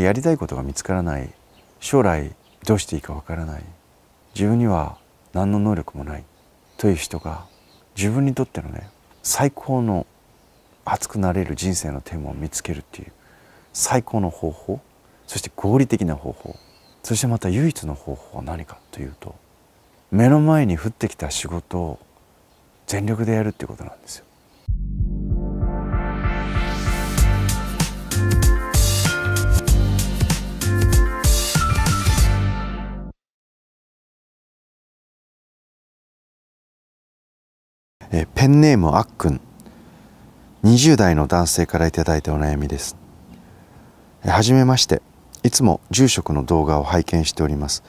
がやりたいことが見つからない将来どうしていいかわからない自分には何の能力もないという人が自分にとってのね最高の熱くなれる人生のテーマを見つけるっていう最高の方法そして合理的な方法そしてまた唯一の方法は何かというと目の前に降ってきた仕事を全力でやるっていうことなんですよ。えペンネームあっくん20代の男性から頂いたお悩みですはじめましていつも住職の動画を拝見しております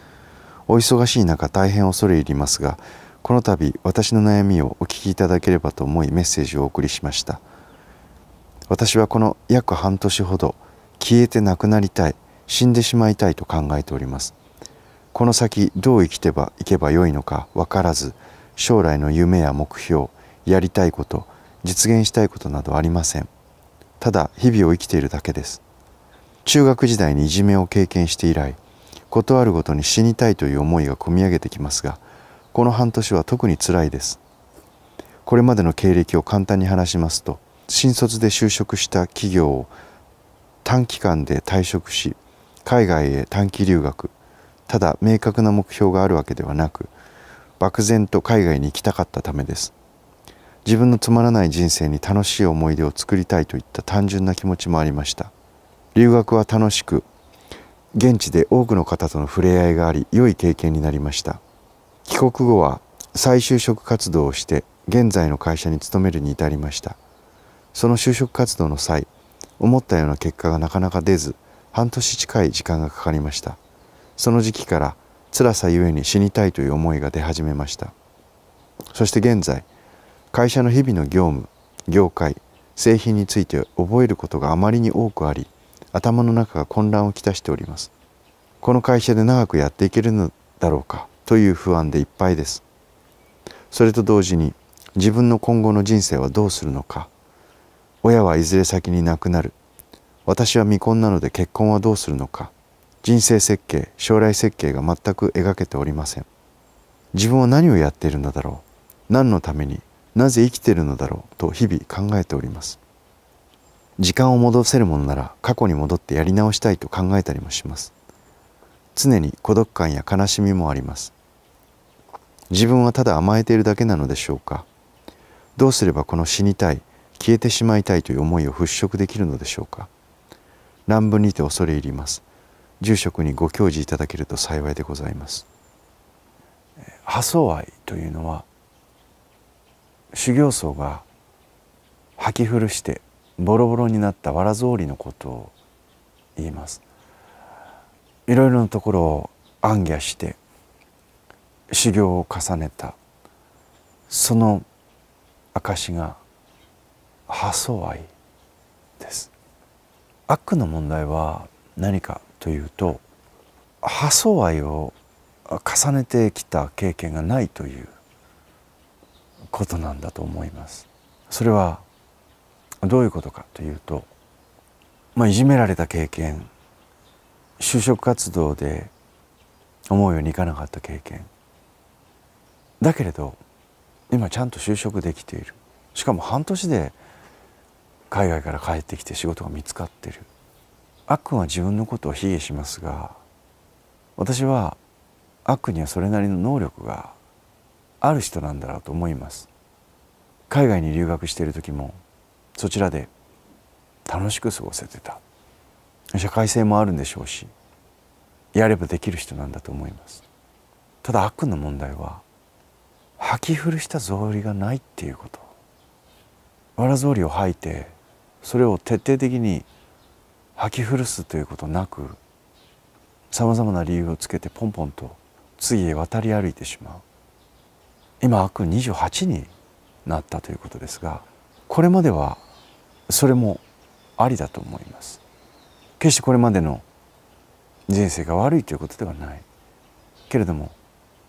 お忙しい中大変恐れ入りますがこの度私の悩みをお聞きいただければと思いメッセージをお送りしました私はこの約半年ほど消えてなくなりたい死んでしまいたいと考えておりますこの先どう生きてばいけばよいのか分からず将来の夢や目標やりたいこと実現したいことなどありませんただ日々を生きているだけです中学時代にいじめを経験して以来事あるごとに死にたいという思いがこみ上げてきますがこの半年は特につらいですこれまでの経歴を簡単に話しますと新卒で就職した企業を短期間で退職し海外へ短期留学ただ明確な目標があるわけではなく漠然と海外に行きたかったためです自分のつまらない人生に楽しい思い出を作りたいといった単純な気持ちもありました留学は楽しく現地で多くの方との触れ合いがあり良い経験になりました帰国後は再就職活動をして現在の会社に勤めるに至りましたその就職活動の際思ったような結果がなかなか出ず半年近い時間がかかりましたその時期から辛さゆえに死にたいという思いが出始めましたそして現在会社の日々の業務業界製品について覚えることがあまりに多くあり頭の中が混乱をきたしておりますこの会社で長くやっていけるのだろうかという不安でいっぱいですそれと同時に自分の今後の人生はどうするのか親はいずれ先に亡くなる私は未婚なので結婚はどうするのか人生設計将来設計が全く描けておりません自分は何をやっているのだろう何のためになぜ生きているのだろうと日々考えております時間を戻せるものなら過去に戻ってやり直したいと考えたりもします常に孤独感や悲しみもあります自分はただ甘えているだけなのでしょうかどうすればこの死にたい消えてしまいたいという思いを払拭できるのでしょうか乱文にて恐れ入ります住職にご教示いただけると幸いでございます。破僧愛というのは修行僧が履き古してボロボロになったわら草履のことを言います。いろいろなところを暗夜して修行を重ねたその証が破僧愛です悪の問題は何かというと破相愛を重ねてきた経験がないということなんだと思います。それはどういうことかというと、まあ、いじめられた経験就職活動で思うようにいかなかった経験だけれど今ちゃんと就職できているしかも半年で海外から帰ってきて仕事が見つかってる悪は自分のことを卑下しますが私は悪にはそれなりの能力がある人なんだろうと思います海外に留学している時もそちらで楽しく過ごせてた社会性もあるんでしょうしやればできる人なんだと思いますただ悪の問題は吐き古した草履がないっていうこと藁草履を吐いてそれを徹底的に履き古すということなくさまざまな理由をつけてポンポンと次へ渡り歩いてしまう今悪28になったということですがこれまではそれもありだと思います決してこれまでの人生が悪いということではないけれども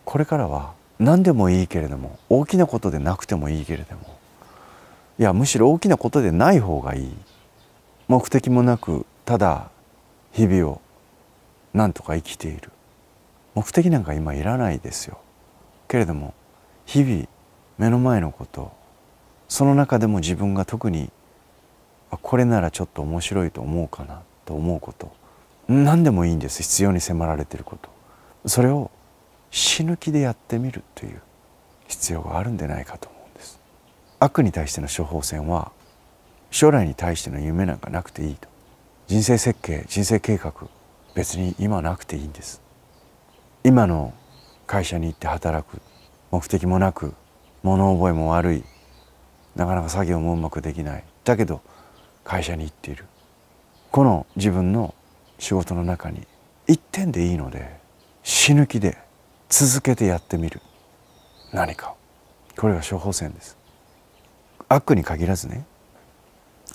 これからは何でもいいけれども大きなことでなくてもいいけれどもいやむしろ大きなことでない方がいい目的もなくただ日々をなんとか生きている目的なんか今いらないですよけれども日々目の前のことその中でも自分が特にこれならちょっと面白いと思うかなと思うこと何でもいいんです必要に迫られてることそれを死ぬ気でやってみるという必要があるんでないかと思うんです悪に対しての処方箋は将来に対しての夢なんかなくていいと人生設計人生計画別に今なくていいんです今の会社に行って働く目的もなく物覚えも悪いなかなか作業もうまくできないだけど会社に行っているこの自分の仕事の中に一点でいいので死ぬ気で続けてやってみる何かこれが処方箋です悪に限らずね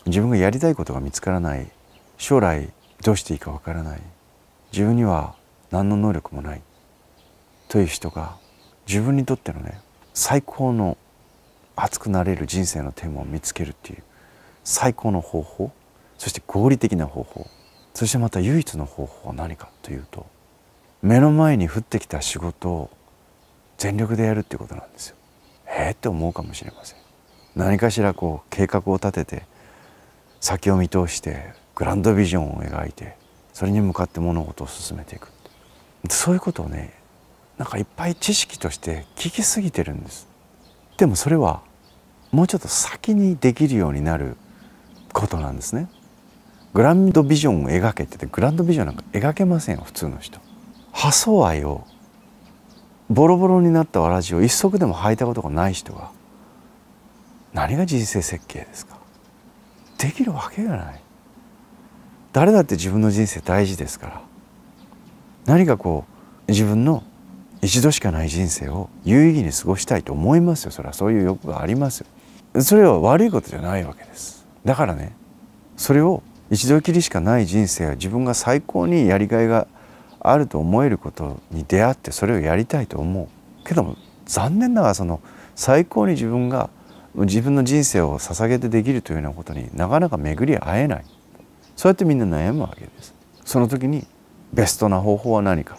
自分がやりたいことが見つからない将来どうしていいかわからない自分には何の能力もないという人が自分にとってのね最高の熱くなれる人生のテーマを見つけるっていう最高の方法そして合理的な方法そしてまた唯一の方法は何かというと目の前に降ってきた仕事を全力でやるっていうことなんですよ。えー、って思うかもしれません。何かしらこう計画を立てて先を見通してグランドビジョンを描いてそれに向かって物事を進めていくそういうことをねなんかいっぱい知識として聞きすぎてるんですでもそれはもうちょっと先にできるようになることなんですねグランドビジョンを描けててグランドビジョンなんか描けませんよ普通の人破損愛をボロボロになったわらじを一足でも履いたことがない人が何が人生設計ですかできるわけがない誰だって自分の人生大事ですから何かこう自分の一度しかない人生を有意義に過ごしたいと思いますよそれはそういう欲がありますよそれは悪いことじゃないわけですだからねそれを一度きりしかない人生は自分が最高にやりがいがあると思えることに出会ってそれをやりたいと思うけども残念ながらその最高に自分が自分の人生を捧げてできるというようなことになかなか巡り合えないそうやってみんな悩むわけですその時にベストな方法は何か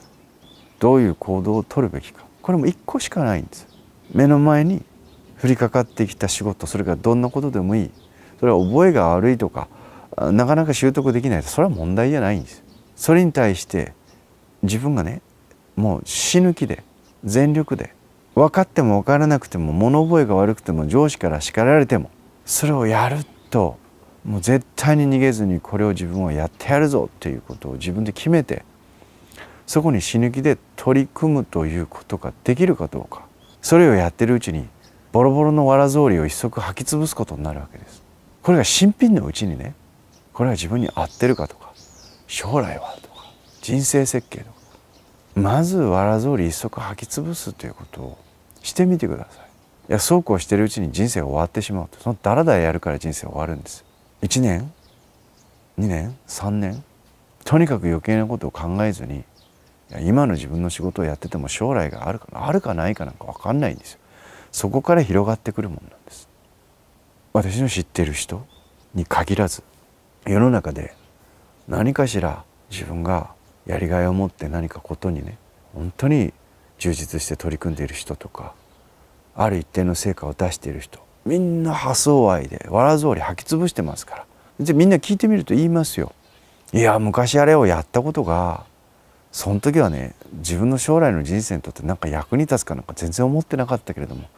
どういう行動をとるべきかこれも一個しかないんです目の前に降りかかってきた仕事それからどんなことでもいいそれは覚えが悪いとかなかなか習得できないそれは問題じゃないんですそれに対して自分がねもう死ぬ気で全力で分かっても分からなくても物覚えが悪くても上司から叱られてもそれをやるともう絶対に逃げずにこれを自分はやってやるぞっていうことを自分で決めてそこに死ぬ気で取り組むということができるかどうかそれをやってるうちにボロボロのわら草履を一足吐き潰すことになるわけですこれが新品のうちにねこれは自分に合ってるかとか将来はとか人生設計とかまずわらぞり一足履き潰すということをしてみてください。いやそうこうしてるうちに人生が終わってしまうとそのだらだらやるから人生終わるんです1年2年3年とにかく余計なことを考えずにいや今の自分の仕事をやってても将来があるかあるかないかなんか分かんないんですよそこから広がってくるもんなんです私の知ってる人に限らず世の中で何かしら自分がやりがいを持って何かことにね本当に充実して取り組んでいる人とかある一定の成果を出している人みんな破損愛でわぞ草履履き潰してますからじゃみんな聞いてみると言いますよ。いや昔あれをやったことがその時はね自分の将来の人生にとって何か役に立つかなんか全然思ってなかったけれども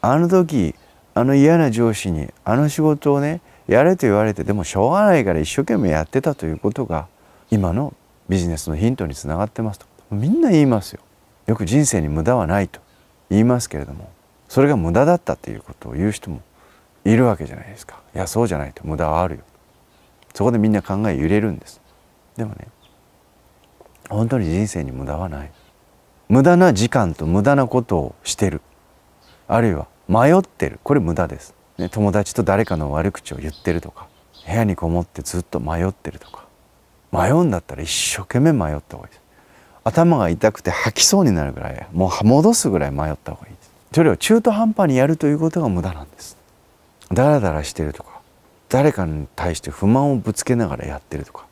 あの時あの嫌な上司にあの仕事をねやれと言われてでもしょうがないから一生懸命やってたということが今のビジネスのヒントにつながってますとみんな言いますよよく人生に無駄はないと言いますけれどもそれが無駄だったっていうことを言う人もいるわけじゃないですかいやそうじゃないと無駄はあるよそこでみんな考え揺れるんですでもね本当に人生に無駄はない無駄な時間と無駄なことをしてるあるいは迷ってるこれ無駄です、ね、友達と誰かの悪口を言ってるとか部屋にこもってずっと迷ってるとか迷うんだったら一生懸命迷った方がいいです頭が痛くて吐きそうになるぐらいもう戻すぐらい迷った方がいいですそれを中途半端にやるということが無駄なんですダラダラしてるとか誰かに対して不満をぶつけながらやってるとか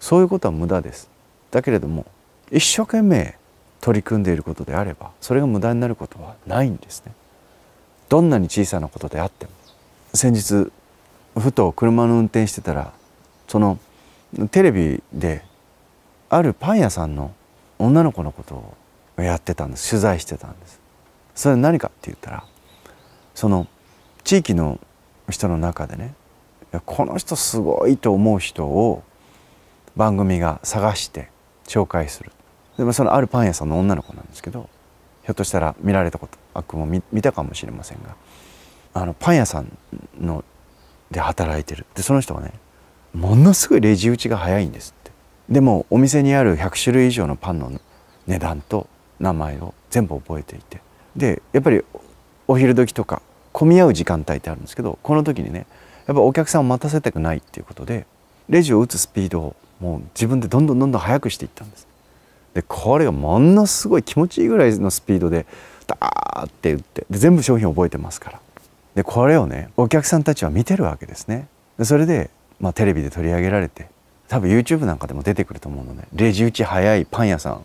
そういうことは無駄ですだけれども一生懸命取り組んでいることであればそれが無駄になることはないんですねどんなに小さなことであっても先日ふと車の運転してたらそのテレビであるパン屋さんの女の子のことをやってたんです取材してたんですそれ何かって言ったらその地域の人の中でねこの人すごいと思う人を番組が探して紹介するでもそのあるパン屋さんの女の子なんですけどひょっとしたら見られたことあくも見見たかもしれませんがあのパン屋さんので働いてるでその人がねものすごいレジ打ちが早いんですってでもお店にある100種類以上のパンの値段と名前を全部覚えていてでやっぱりお昼時とか混み合う時間帯ってあるんですけどこの時にねやっぱお客さんを待たせたくないっていうことでレジを打つスピードをもう自分でどんどんどんどん速くしていったんですでこれがものすごい気持ちいいぐらいのスピードでダーって打ってで全部商品覚えてますからでこれをねお客さんたちは見てるわけですねでそれでまあ、テレビで取り上げられて多分 YouTube なんかでも出てくると思うのでレジ打ち早いパン屋さん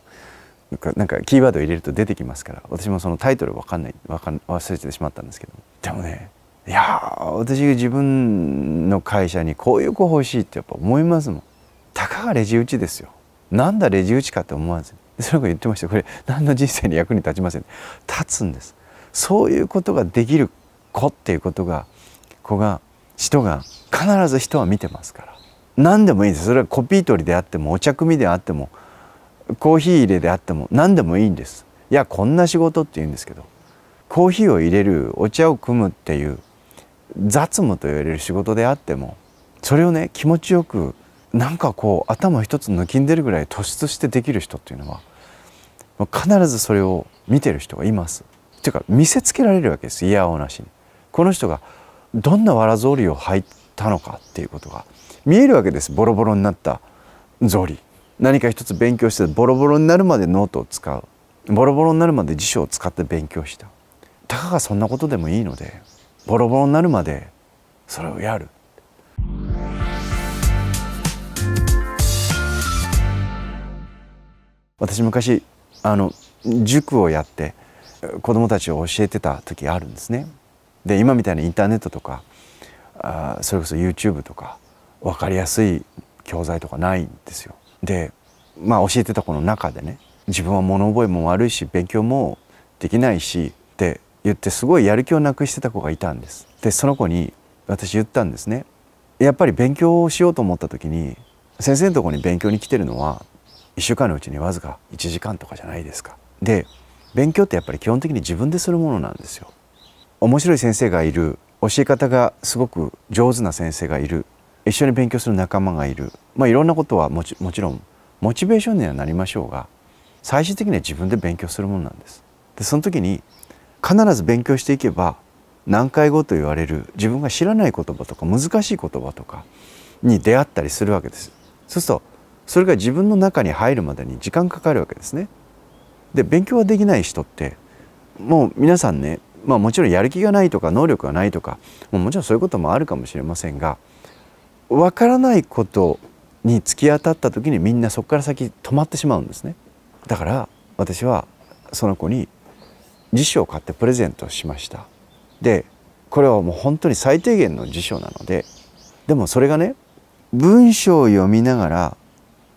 なんかキーワードを入れると出てきますから私もそのタイトル分かんない分かん忘れてしまったんですけどでもねいや私自分の会社にこういう子欲しいってやっぱ思いますもんたかがレジ打ちですよなんだレジ打ちかって思わずその子言ってましたこれ何の人生に役に立ちません立つんですそういうことができる子っていうことが子が人が必ず人は見てますから何でもいいですそれはコピー取りであってもお茶組であってもコーヒー入れであっても何でもいいんですいやこんな仕事って言うんですけどコーヒーを入れるお茶を組むっていう雑務と言われる仕事であってもそれをね気持ちよくなんかこう頭一つ抜きんでるぐらい突出してできる人っていうのは必ずそれを見てる人がいます。っていうか見せつけられるわけですイヤーなしに。この人がどんなわらぞを履いったのかっていうことが見えるわけですボロボロになった草履何か一つ勉強してボロボロになるまでノートを使うボロボロになるまで辞書を使って勉強したたかがそんなことでもいいのでボロボロになるまでそれをやる。私昔あの塾をやって子どもたちを教えてた時あるんですね。で今みたいなインターネットとかあそれこそ YouTube とか分かりやすい教材とかないんですよ。でまあ教えてた子の中でね自分は物覚えも悪いし勉強もできないしって言ってすごいやる気をなくしてた子がいたんです。でその子に私言ったんですね。やっぱり勉強をしようと思った時に先生のとこに勉強に来てるのは1週間のうちにわずか1時間とかじゃないですか。で勉強ってやっぱり基本的に自分でするものなんですよ。面白い先生がいる教え方がすごく上手な先生がいる一緒に勉強する仲間がいる、まあ、いろんなことはもちもちろんモチベーションにはなりましょうが最終的には自分で勉強するものなんです。でその時に必ず勉強していけば難解語と言われる自分が知らない言葉とか難しい言葉とかに出会ったりするわけです。そうするとそれが自分の中に入るまでに時間かかるわけですね。で勉強はできない人ってもう皆さんねまあ、もちろんやる気がないとか能力がないとかもちろんそういうこともあるかもしれませんが分からないことに突き当たった時にみんなそこから先止まってしまうんですねだから私はその子に辞書を買ってプレゼントしましたでこれはもう本当に最低限の辞書なのででもそれがね文章を読みながら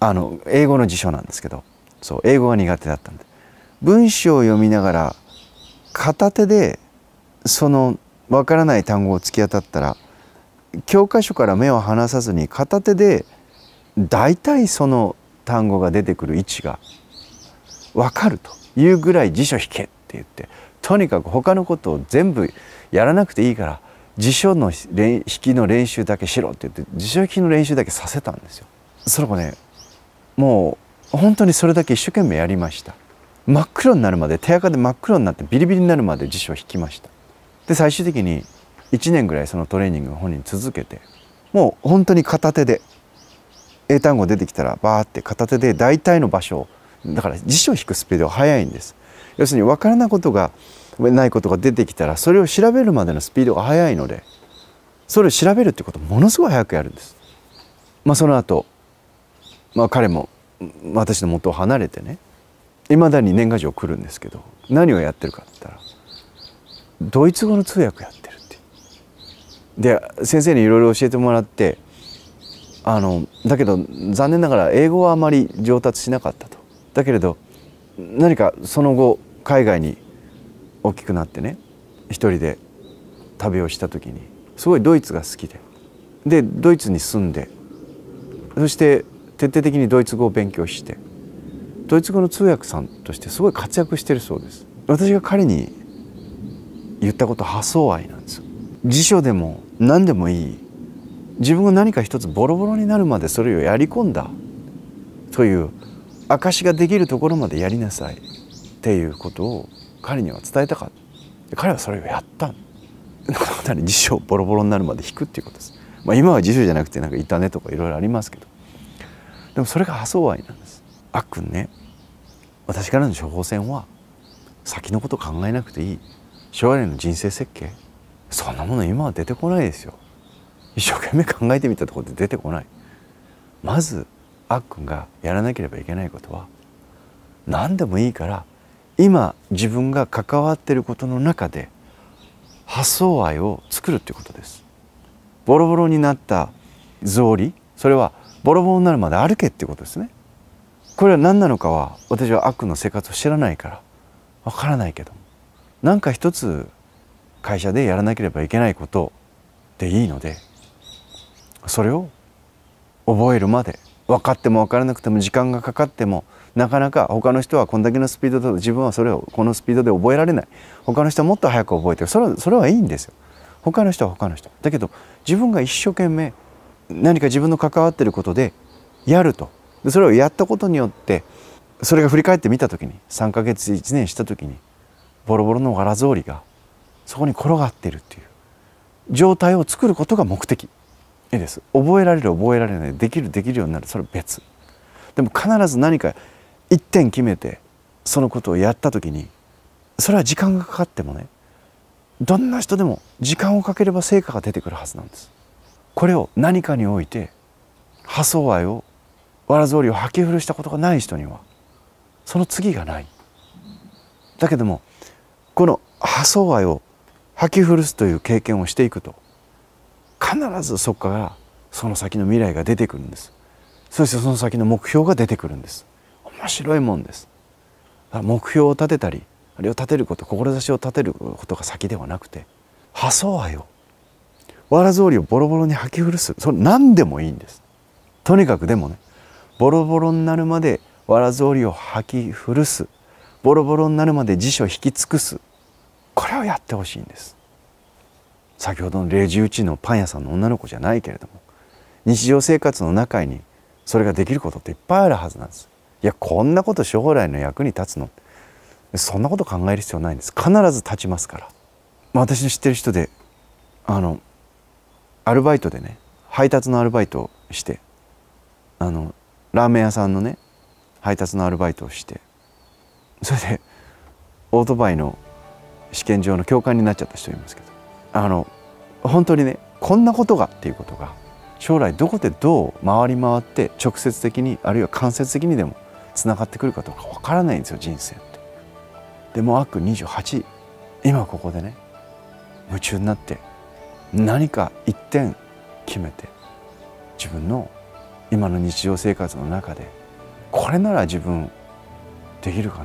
あの英語の辞書なんですけどそう英語が苦手だったんで文章を読みながら片手でそのわからない単語を突き当たったら教科書から目を離さずに片手で大体その単語が出てくる位置が分かるというぐらい辞書引けって言ってとにかく他のことを全部やらなくていいから辞書の引きの練習だけしろって言って辞書引きの練習だけさせたんですよ。その子ねもう本当にそれだけ一生懸命やりました。真っ黒になるまで手垢で真っ黒になってビリビリになるまで辞書を引きましたで最終的に1年ぐらいそのトレーニングを本人続けてもう本当に片手で英単語出てきたらバーって片手で大体の場所をだから辞書を引くスピードが速いんです要するに分からないことがないことが出てきたらそれを調べるまでのスピードが速いのでそれを調べるってことものすごい早くやるんです。まあ、その後、まあ、彼も私の元を離れてねいまだに年賀状来るんですけど何をやってるかって言ったらドイツ語の通訳やってるってで先生にいろいろ教えてもらってあのだけど残念ながら英語はあまり上達しなかったとだけれど何かその後海外に大きくなってね一人で旅をした時にすごいドイツが好きででドイツに住んでそして徹底的にドイツ語を勉強してドイツ語の通訳さんとしてすごい活躍してるそうです私が彼に言ったこと破相愛なんですよ辞書でも何でもいい自分が何か一つボロボロになるまでそれをやり込んだという証ができるところまでやりなさいっていうことを彼には伝えたかった彼はそれをやったなに辞書をボロボロになるまで引くっていうことです、まあ、今は辞書じゃなくてなんかいたねとかいろいろありますけどでもそれが破相愛なんですあっくんね私からの処方箋は先のこと考えなくていい将来の人生設計そんなもの今は出てこないですよ一生懸命考えてみたところで出てこないまずあっくんがやらなければいけないことは何でもいいから今自分が関わっていることの中で発想愛を作るってことですボロボロになった草履それはボロボロになるまで歩けってことですねこれは何なのかは私は悪の生活を知らないからわからないけど何か一つ会社でやらなければいけないことでいいのでそれを覚えるまで分かっても分からなくても時間がかかってもなかなか他の人はこんだけのスピードだと自分はそれをこのスピードで覚えられない他の人はもっと早く覚えてそれはそれはいいんですよ他の人は他の人だけど自分が一生懸命何か自分の関わってることでやるとでそれをやったことによってそれが振り返ってみた時に3ヶ月1年した時にボロボロのガラゾーリがそこに転がっているっていう状態を作ることが目的いいです覚えられる覚えられないできるできるようになるそれは別でも必ず何か一点決めてそのことをやった時にそれは時間がかかってもねどんな人でも時間をかければ成果が出てくるはずなんですこれを何かにおいて発想愛をわら草履を履き古したことがない人にはその次がないだけどもこの破損愛を履き古すという経験をしていくと必ずそこからその先の未来が出てくるんですそしてその先の目標が出てくるんです面白いもんです目標を立てたりあれを立てること志を立てることが先ではなくて破損愛をわら草履をボロボロに履き古すそれ何でもいいんですとにかくでもねボロボロになるまでわらぞりを吐き古すボロボロになるまで辞書引き尽くすこれをやってほしいんです先ほどのレジ打ちのパン屋さんの女の子じゃないけれども日常生活の中にそれができることっていっぱいあるはずなんですいやこんなこと将来の役に立つのそんなこと考える必要ないんです必ず立ちますから私の知ってる人であのアルバイトでね配達のアルバイトをしてあのラーメン屋さんのね配達のアルバイトをしてそれでオートバイの試験場の教官になっちゃった人いますけどあの本当にねこんなことがっていうことが将来どこでどう回り回って直接的にあるいは間接的にでもつながってくるかどうかわからないんですよ人生って。でも悪28今ここでね夢中になって何か一点決めて自分の今の日常生活の中でこれなら自分できるかな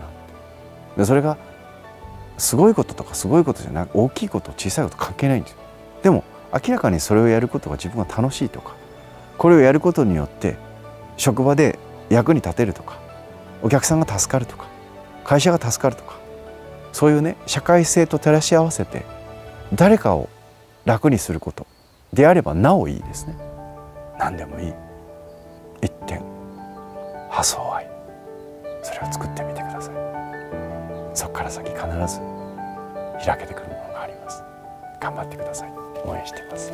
でそれがすごいこととかすごいことじゃなく大きいこと小さいこと関係ないんですでも明らかにそれをやることが自分が楽しいとかこれをやることによって職場で役に立てるとかお客さんが助かるとか会社が助かるとかそういうね社会性と照らし合わせて誰かを楽にすることであればなおいいですね何でもいい。一点破相愛それを作ってみてくださいそこから先必ず開けてくるものがあります頑張ってください応援してます